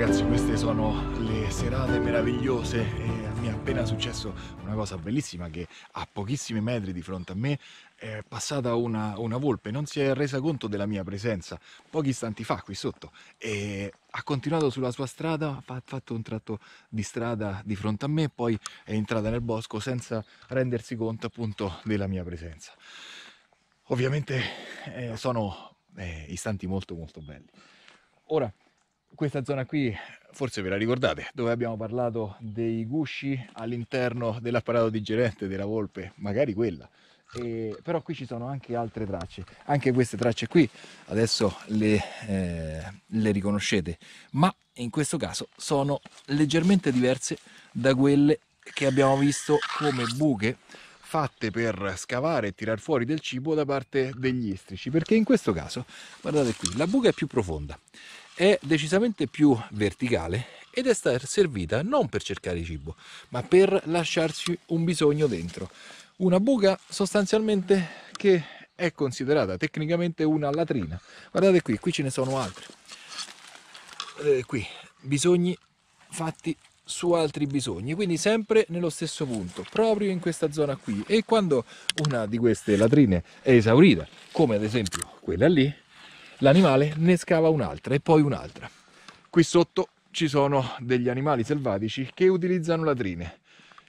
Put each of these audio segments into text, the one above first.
ragazzi queste sono le serate meravigliose e mi è appena successo una cosa bellissima che a pochissimi metri di fronte a me è passata una, una volpe, non si è resa conto della mia presenza pochi istanti fa qui sotto e ha continuato sulla sua strada, ha fatto un tratto di strada di fronte a me poi è entrata nel bosco senza rendersi conto appunto della mia presenza. Ovviamente eh, sono eh, istanti molto molto belli. Ora questa zona qui forse ve la ricordate dove abbiamo parlato dei gusci all'interno dell'apparato digerente della volpe magari quella e, però qui ci sono anche altre tracce anche queste tracce qui adesso le, eh, le riconoscete ma in questo caso sono leggermente diverse da quelle che abbiamo visto come buche fatte per scavare e tirar fuori del cibo da parte degli istrici perché in questo caso guardate qui la buca è più profonda è decisamente più verticale ed è stata servita non per cercare cibo, ma per lasciarci un bisogno dentro. Una buca sostanzialmente che è considerata tecnicamente una latrina. Guardate qui, qui ce ne sono altre. Vedete eh, qui, bisogni fatti su altri bisogni, quindi sempre nello stesso punto, proprio in questa zona qui. E quando una di queste latrine è esaurita, come ad esempio quella lì, l'animale ne scava un'altra e poi un'altra. Qui sotto ci sono degli animali selvatici che utilizzano latrine.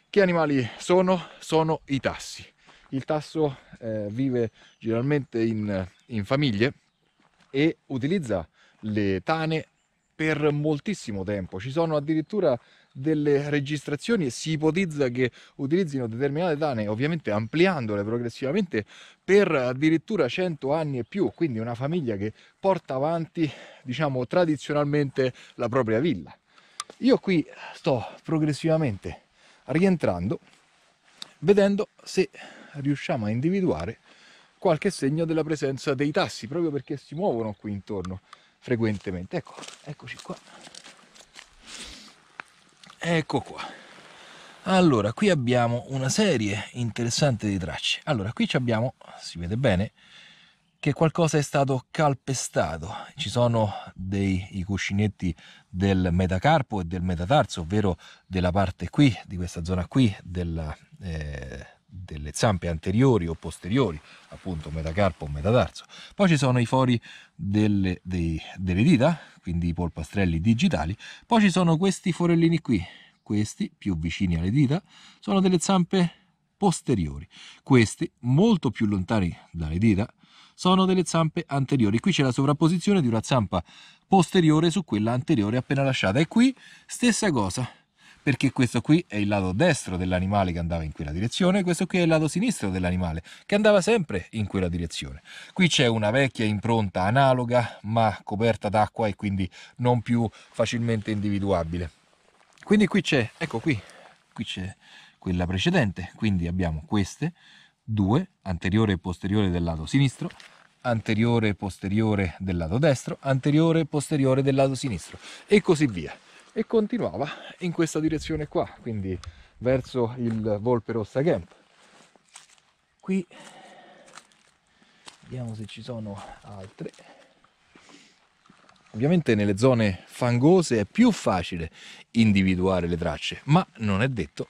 Che animali sono? Sono i tassi. Il tasso eh, vive generalmente in, in famiglie e utilizza le tane per moltissimo tempo. Ci sono addirittura delle registrazioni e si ipotizza che utilizzino determinate tane, ovviamente ampliandole progressivamente, per addirittura 100 anni e più, quindi una famiglia che porta avanti, diciamo, tradizionalmente la propria villa. Io qui sto progressivamente rientrando, vedendo se riusciamo a individuare qualche segno della presenza dei tassi, proprio perché si muovono qui intorno frequentemente. Ecco, eccoci qua. Ecco qua. Allora, qui abbiamo una serie interessante di tracce. Allora, qui abbiamo, si vede bene, che qualcosa è stato calpestato. Ci sono dei cuscinetti del metacarpo e del metatarso, ovvero della parte qui, di questa zona qui, della, eh, delle zampe anteriori o posteriori, appunto metacarpo o metatarso. Poi ci sono i fori delle, dei, delle dita, quindi i polpastrelli digitali. Poi ci sono questi forellini qui, questi più vicini alle dita, sono delle zampe posteriori. Questi, molto più lontani dalle dita, sono delle zampe anteriori. Qui c'è la sovrapposizione di una zampa posteriore su quella anteriore appena lasciata. E qui stessa cosa, perché questo qui è il lato destro dell'animale che andava in quella direzione e questo qui è il lato sinistro dell'animale che andava sempre in quella direzione. Qui c'è una vecchia impronta analoga ma coperta d'acqua e quindi non più facilmente individuabile. Quindi qui c'è, ecco qui, qui c'è quella precedente, quindi abbiamo queste due, anteriore e posteriore del lato sinistro, anteriore e posteriore del lato destro, anteriore e posteriore del lato sinistro e così via e continuava in questa direzione qua, quindi verso il Volpe Rossa Camp. Qui vediamo se ci sono altre. Ovviamente nelle zone fangose è più facile individuare le tracce, ma non è detto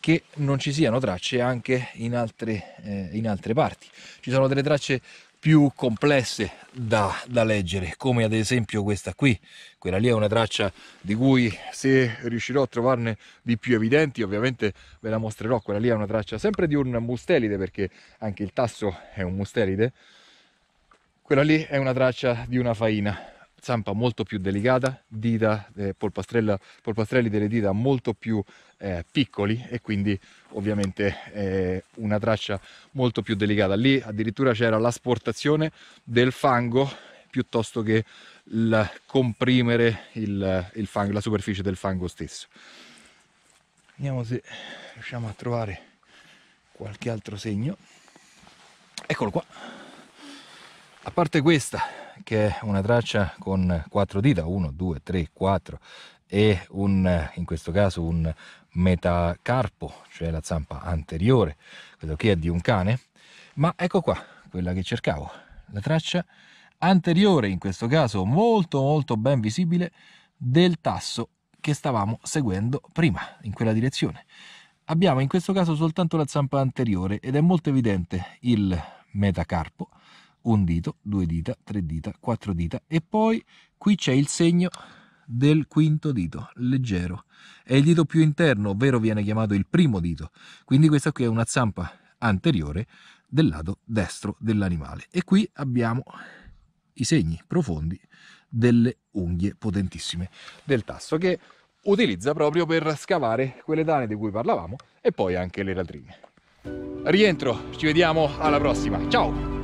che non ci siano tracce anche in altre, eh, in altre parti. Ci sono delle tracce più complesse da, da, leggere come ad esempio questa qui quella lì è una traccia di cui se riuscirò a trovarne di più evidenti ovviamente ve la mostrerò quella lì è una traccia sempre di un mustelide perché anche il tasso è un mustelide quella lì è una traccia di una faina zampa molto più delicata, dita, eh, polpastrelli delle dita molto più eh, piccoli e quindi ovviamente eh, una traccia molto più delicata. Lì addirittura c'era l'asportazione del fango piuttosto che il comprimere il, il fango, la superficie del fango stesso. Vediamo se riusciamo a trovare qualche altro segno. Eccolo qua. A parte questa, che è una traccia con quattro dita, 1, 2, 3, 4 e un, in questo caso un metacarpo, cioè la zampa anteriore, quello che è di un cane, ma ecco qua quella che cercavo, la traccia anteriore, in questo caso molto molto ben visibile, del tasso che stavamo seguendo prima, in quella direzione. Abbiamo in questo caso soltanto la zampa anteriore ed è molto evidente il metacarpo un dito, due dita, tre dita, quattro dita e poi qui c'è il segno del quinto dito, leggero. È il dito più interno, ovvero viene chiamato il primo dito. Quindi questa qui è una zampa anteriore del lato destro dell'animale. E qui abbiamo i segni profondi delle unghie potentissime del tasso che utilizza proprio per scavare quelle tane di cui parlavamo e poi anche le latrine. Rientro, ci vediamo alla prossima. Ciao!